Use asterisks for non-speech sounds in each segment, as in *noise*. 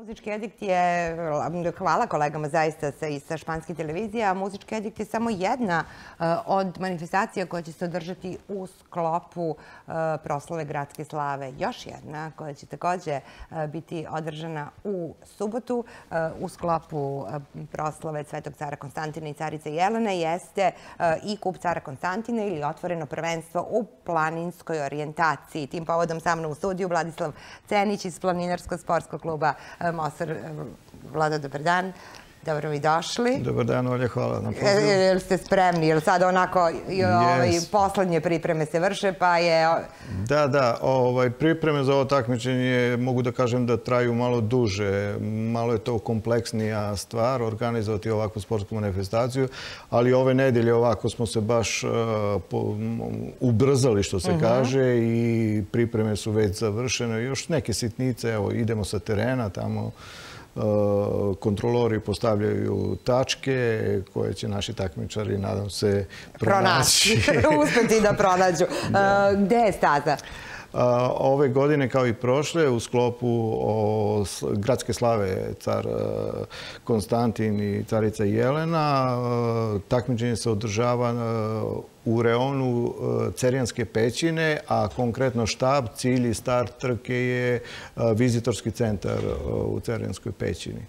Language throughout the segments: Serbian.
Muzički edikt je, hvala kolegama zaista sa, i sa španske televizije, a muzički edikt je samo jedna eh, od manifestacija koja će se održati u sklopu proslove eh, proslave gradske slave. Još jedna koja će takođe eh, biti održana u subotu u sklopu proslave Svetog cara Konstantina i carice Jelene jeste i kup cara Konstantina ili otvoreno prvenstvo u planinskoj orijentaciji. Tim povodom sa mnom u studiju Vladislav Cenić iz Planinarsko-sportskog kluba Masar, Vlado, dobar dan. Dobro mi došli. Dobar dan, Olja, hvala na e, pozivu. Jel ste spremni? Jel sad onako ovaj poslednje pripreme se vrše, pa je... Da, da, ovaj, pripreme za ovo takmičenje mogu da kažem da traju malo duže. Malo je to kompleksnija stvar, organizovati ovakvu sportsku manifestaciju, ali ove nedelje ovako smo se baš e, ubrzali, što se mhm. kaže, i pripreme su već završene. Još neke sitnice, evo, idemo sa terena tamo E, kontrolori postavljaju tačke koje će naši takmičari, nadam se, pronaći. Pronaći, *laughs* uspeti da pronađu. Da. E, gde je staza? Ove godine, kao i prošle, u sklopu gradske slave car e, Konstantin i carica Jelena, e, takmičenje se održava e, u reonu Cerijanske pećine, a konkretno štab, cilj i start trke je vizitorski centar u Cerijanskoj pećini.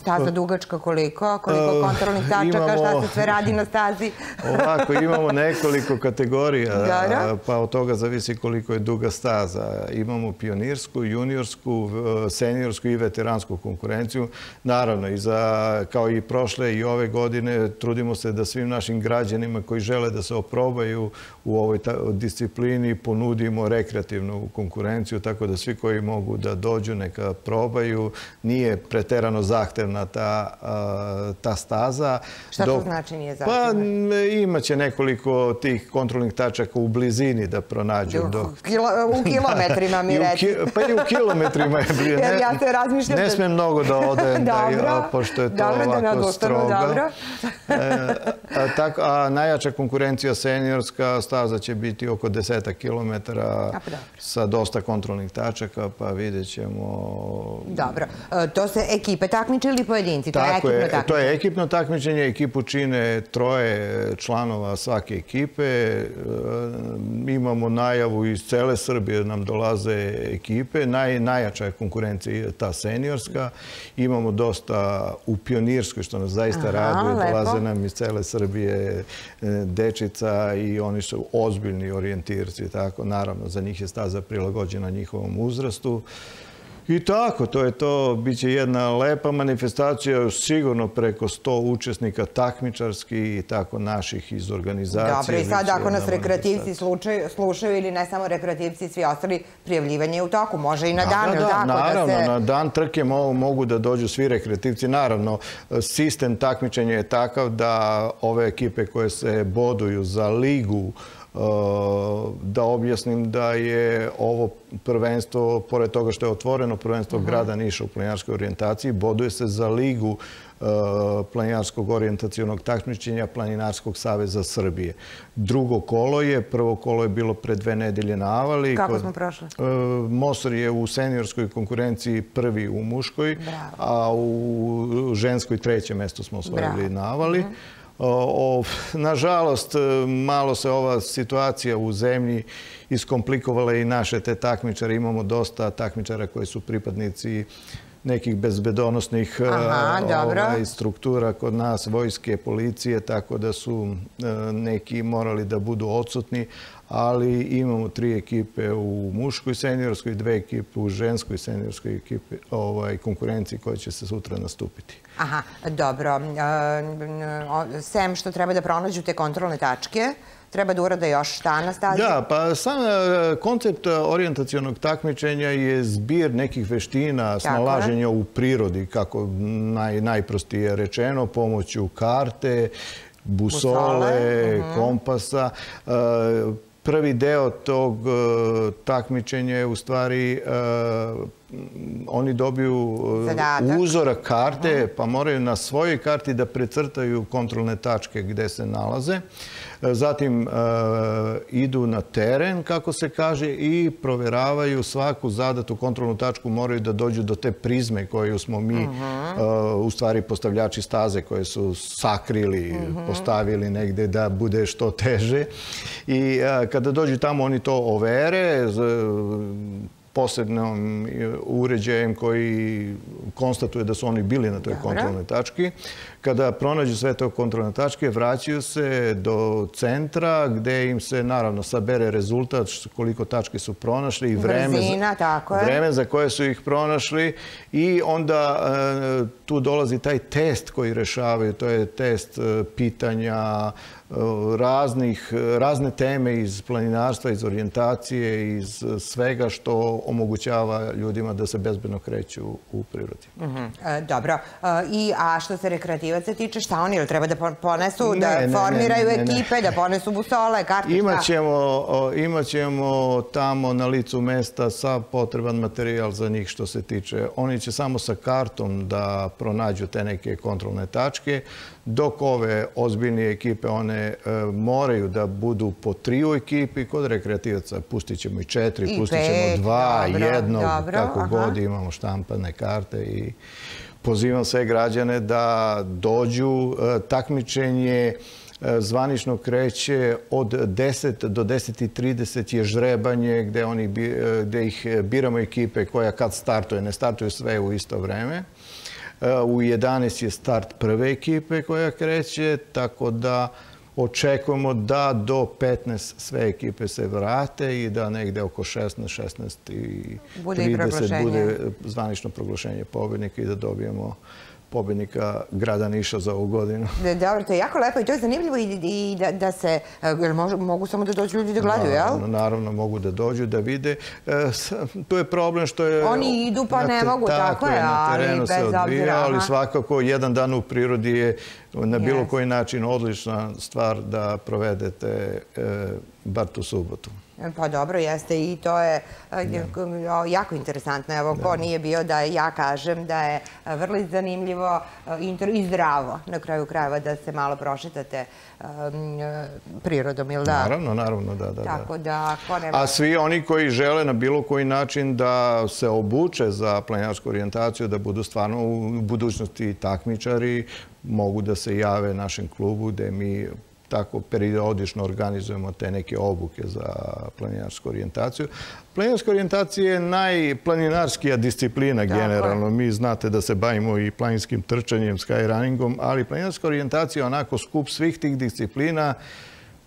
Staza dugačka koliko? Koliko eh, kontrolnih tačaka? šta se sve radi na stazi? *laughs* ovako, imamo nekoliko kategorija, da, da. Eh, pa od toga zavisi koliko je duga staza. Imamo pionirsku, juniorsku, eh, seniorsku i veteransku konkurenciju. Naravno, i za, kao i prošle i ove godine trudimo se da svim našim građanima koji žele da se oprobaju u ovoj disciplini ponudimo rekreativnu konkurenciju, tako da svi koji mogu da dođu neka probaju. Nije preterano zahtevno zahtevna ta, ta staza. Šta to znači nije zahtevna? Pa imaće nekoliko tih kontrolnih tačaka u blizini da pronađu. U, kilo, u *laughs* da. kilometrima mi reći. Pa i u kilometrima je bilo. *laughs* ja se razmišljam. Ne smijem da- smem mnogo da odem, da, pošto je to dobro, da ovako da strogo. Dobro, da tak, a najjača konkurencija seniorska staza će biti oko desetak kilometara da, sa dosta kontrolnih tačaka, pa vidjet ćemo... Dobro, e, to se ekipe takmičili pojedinci, to Tako je To je ekipno takmičenje, ekipu čine troje članova svake ekipe. E, imamo najavu iz cele Srbije, nam dolaze ekipe. Naj, najjača je konkurencija ta seniorska. Imamo dosta u pionirskoj, što nas zaista raduje, dolaze nam iz cele Srbije Srbije, e, Dečica i oni su ozbiljni orijentirci. Tako. Naravno, za njih je staza prilagođena njihovom uzrastu. I tako, to je to, bit će jedna lepa manifestacija, sigurno preko 100 učesnika takmičarski i tako naših iz organizacije. Dobro, i sad ako nas rekreativci slušaju ili ne samo rekreativci, svi ostali, prijavljivanje je u toku, može i na da, dan. Da, da, da, naravno, na dan trke mogu da dođu svi rekreativci. Naravno, sistem takmičenja je takav da ove ekipe koje se boduju za ligu, Eh, da objasnim da je ovo prvenstvo, pored toga što je otvoreno prvenstvo mhm. grada Niša u planinarskoj orijentaciji, boduje se za ligu eh, planinarskog orijentacijonog takmičenja Planinarskog saveza Srbije. Drugo kolo je, prvo kolo je bilo pre dve nedelje na Avali. Kako smo prošli? Eh, Mosor je u seniorskoj konkurenciji prvi u muškoj, a u ženskoj treće mesto smo osvojili na Avali. Bravo. Mhm. O, nažalost, e, malo se ova situacija u zemlji iskomplikovala i naše te takmičare. Imamo dosta takmičara koji su pripadnici nekih bezbedonosnih e, ovaj, struktura kod nas, vojske, policije, tako da su e, neki morali da budu odsutni, ali imamo tri ekipe u muškoj seniorskoj, dve ekipe u ženskoj seniorskoj ekipe ovaj, konkurenciji koja će se sutra nastupiti. Aha, dobro. E, sem što treba da pronađu te kontrolne tačke, treba da urade još šta na stazi? Da, pa sam e, koncept e, orijentacijonog takmičenja je zbir nekih veština, snalaženja u prirodi, kako naj, najprostije rečeno, pomoću karte, busole, Uh kompasa. E, prvi deo tog takmičenja je u stvari oni dobiju uzora karte, mhm. pa moraju na svojoj karti da precrtaju kontrolne tačke gde se nalaze zatim e, idu na teren, kako se kaže, i proveravaju svaku zadatu kontrolnu tačku, moraju da dođu do te prizme koju smo mi, mhm. e, u stvari postavljači staze koje su sakrili, mhm. postavili negde da bude što teže. I e, kada dođu tamo, oni to overe, posebnom e, uređajem koji konstatuje da su oni bili na toj kontrolnoj tački. Kada pronađu sve te kontrolne tačke, vraćaju se do centra gde im se naravno sabere rezultat koliko tačke su pronašli i vreme, za, vreme za koje su ih pronašli i onda e, tu dolazi taj test koji rešavaju, to je test e, pitanja raznih, razne teme iz planinarstva, iz orijentacije, iz svega što omogućava ljudima da se bezbedno kreću u prirodi. Mhm. e, dobro. E, I a što se rekreativaca tiče, šta oni? treba da ponesu, da formiraju ekipe, da ponesu busole, kartička? Imaćemo, imaćemo tamo na licu mesta sav potreban materijal za njih što se tiče. Oni će samo sa kartom da pronađu te neke kontrolne tačke, dok ove ozbiljnije ekipe, one e, moraju da budu po tri u ekipi, kod rekreativaca pustit ćemo i četiri, pustit ćemo dva, dva, jednog, kako god imamo štampane karte i pozivam sve građane da dođu. E, takmičenje e, zvanično kreće od 10 do 10.30 je žrebanje gde, oni, e, ih biramo ekipe koja kad startuje, ne startuje sve u isto vreme. U 11 je start prve ekipe koja kreće, tako da Očekujemo da do 15 sve ekipe se vrate i da negde oko 16, 16 i 30 bude zvanično proglašenje pobednika i da dobijemo pobednika grada Niša za ovu godinu. *laughs* Da, dobro, to je jako lepo i to je zanimljivo i, i da, da se, eh, mogu samo da dođu ljudi da gledaju, jel? Naravno, naravno mogu da dođu, da vide. Eh, tu je problem što je... Oni idu pa ne mogu, tako je, na terenu ali se odvija, obzira, ali svakako jedan dan u prirodi je na bilo koji način odlična stvar da provedete eh, bar tu subotu. Pa dobro, jeste i to je e, jako interesantno. Evo, ko nije bio da ja kažem da je e, vrlo zanimljivo e, i zdravo na kraju krajeva da se malo prošetate prirodom, ili da? Naravno, naravno, da, da. da. Tako da, ko nema... A svi oni koji žele na bilo koji način da se obuče za planinarsku orijentaciju, da budu stvarno u budućnosti takmičari, mogu da se jave našem klubu gde mi tako periodično organizujemo te neke obuke za planinarsku orijentaciju. Planinarska orijentacija je najplaninarskija disciplina generalno. Mi znate da se bavimo i planinskim trčanjem, skyrunningom, ali planinarska orijentacija je onako skup svih tih disciplina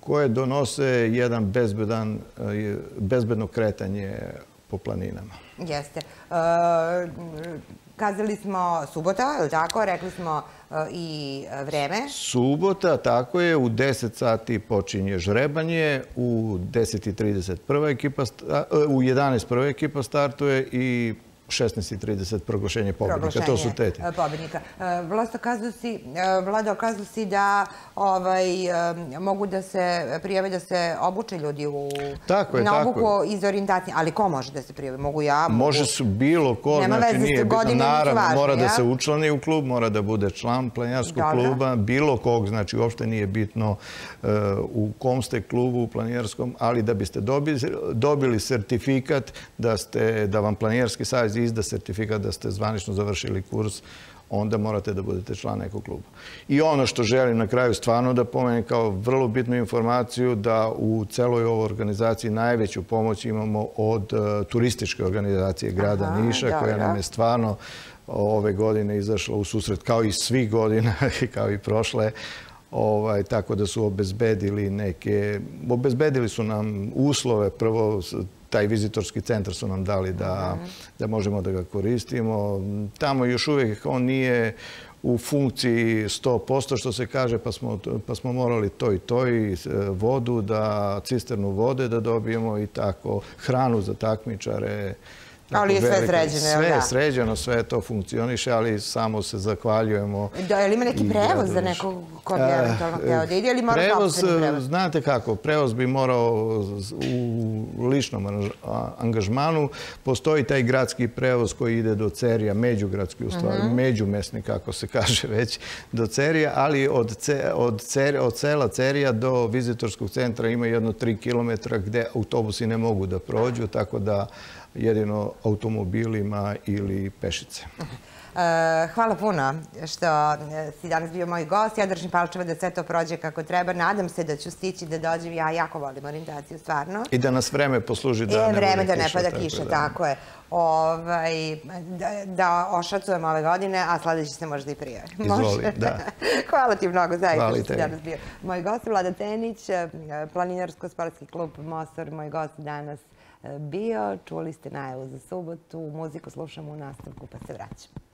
koje donose jedan bezbedan, eh, bezbedno kretanje po planinama. Jeste. E, kazali smo subota, je tako? Rekli smo e, i vreme. Subota, tako je, u 10 sati počinje žrebanje, u 10.30 prva ekipa, e, u 11 prva ekipa startuje i 16.30 proglašenje pobednika. To su teti. E, pobednika. E, e, Vlado si, da ovaj, mogu da se prijave da se obuče ljudi u, na obuku iz orijentacije. Ali ko može da se prijavi? Mogu ja? Mogu... Može su bilo ko. znači, nije bitno. Naravno, mora da se učlani u klub, mora da bude član planijarskog kluba, bilo kog. Znači, uopšte nije bitno u kom ste klubu, u planijarskom, ali da biste dobili, dobili sertifikat da, ste, da vam planijarski savjez fazi izda sertifikat da ste zvanično završili kurs, onda morate da budete član nekog kluba. I ono što želim na kraju stvarno da pomenem kao vrlo bitnu informaciju da u celoj ovoj organizaciji najveću pomoć imamo od e, turističke organizacije grada Aha, Niša da, koja nam da. je stvarno ove godine izašla u susret kao i svih godina *laughs* i kao i prošle Ovaj, tako da su obezbedili neke, obezbedili su nam uslove, prvo taj vizitorski centar su nam dali da, da možemo da ga koristimo. Tamo još uvijek on nije u funkciji 100%, što se kaže, pa smo, pa smo morali to i to i e, vodu, da cisternu vode da dobijemo i tako, hranu za takmičare, Ali je sve sređeno, sve je da? Sve je sređeno, sve to funkcioniše, ali samo se zahvaljujemo. Da, je li ima neki prevoz za nekog kod je eh, eventualno hteo da ide, eh, prevoz? znate kako, prevoz bi morao u ličnom angažmanu. Postoji taj gradski prevoz koji ide do Cerija, međugradski u stvari, mhm. međumesni, kako se *laughs* kaže već, do Cerija, ali od, cela od, cer, od Cerija do vizitorskog centra ima jedno 3 kilometra gde autobusi ne mogu da prođu, tako da jedino automobilima ili pešice. E, hvala puno što si danas bio moj gost. Ja držim palčeva da sve to prođe kako treba. Nadam se da ću stići da dođem. Ja jako volim orientaciju, stvarno. I da nas vreme posluži da e, bude kiša. vreme da ne pada kiša, da. tako, je. Ovaj, da, da ošacujem ove godine, a sledeći se možda i prije. Izvoli, da. *laughs* Hvala ti mnogo, zaista što si danas bio. Moj gost je Vlada Tenić, e, planinarsko-sportski klub Mosor, moj gost danas Eh, bio. Čuli ste najavu za subotu. Muziku slušamo u nastavku pa se vraćamo.